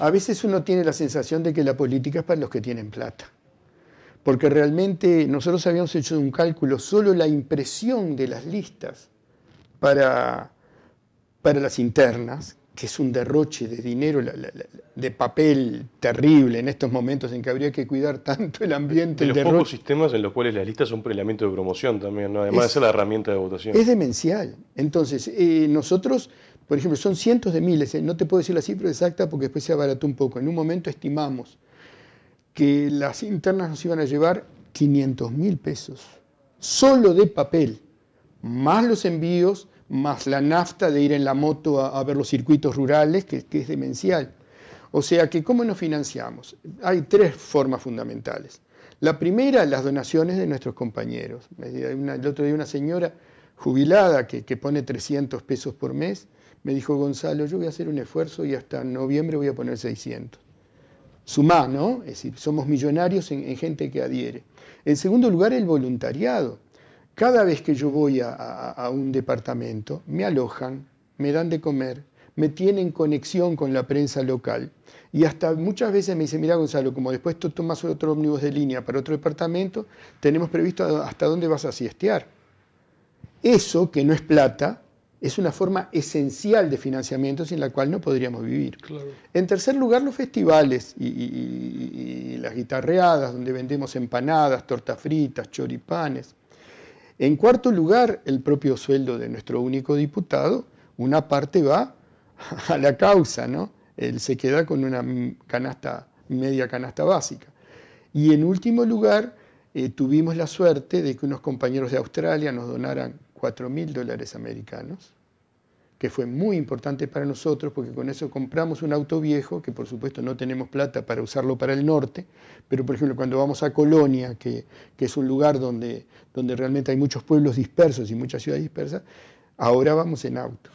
A veces uno tiene la sensación de que la política es para los que tienen plata, porque realmente nosotros habíamos hecho un cálculo, solo la impresión de las listas para, para las internas, que es un derroche de dinero, de papel terrible en estos momentos en que habría que cuidar tanto el ambiente. De los pocos sistemas en los cuales las listas son un prelamento de promoción también, además es, de ser la herramienta de votación. Es demencial. Entonces, eh, nosotros por ejemplo, son cientos de miles, ¿eh? no te puedo decir la cifra exacta porque después se abarató un poco. En un momento estimamos que las internas nos iban a llevar 500 mil pesos, solo de papel, más los envíos, más la nafta de ir en la moto a, ver los circuitos rurales, que, es demencial. O sea que, ¿cómo nos financiamos? Hay tres formas fundamentales. La primera, las donaciones de nuestros compañeros. el otro día una señora jubilada que, pone 300 pesos por mes me dijo Gonzalo, yo voy a hacer un esfuerzo y hasta noviembre voy a poner 600. Sumá, ¿no? Es decir, somos millonarios en, gente que adhiere. En segundo lugar, el voluntariado. Cada vez que yo voy a, a un departamento, me alojan, me dan de comer, me tienen conexión con la prensa local. Y hasta muchas veces me dicen, mira Gonzalo, como después tú tomas otro ómnibus de línea para otro departamento, tenemos previsto hasta dónde vas a siestear. Eso, que no es plata, es una forma esencial de financiamiento sin la cual no podríamos vivir. En tercer lugar, los festivales y, las guitarreadas, donde vendemos empanadas, tortas fritas, choripanes. En cuarto lugar, el propio sueldo de nuestro único diputado, una parte va a la causa, ¿no? Él se queda con una canasta, media canasta básica. Y en último lugar, eh, tuvimos la suerte de que unos compañeros de Australia nos donaran 4 mil dólares americanos, que fue muy importante para nosotros porque con eso compramos un auto viejo, que por supuesto no tenemos plata para usarlo para el norte, pero por ejemplo cuando vamos a Colonia, que, que es un lugar donde, donde realmente hay muchos pueblos dispersos y muchas ciudades dispersas, ahora vamos en auto.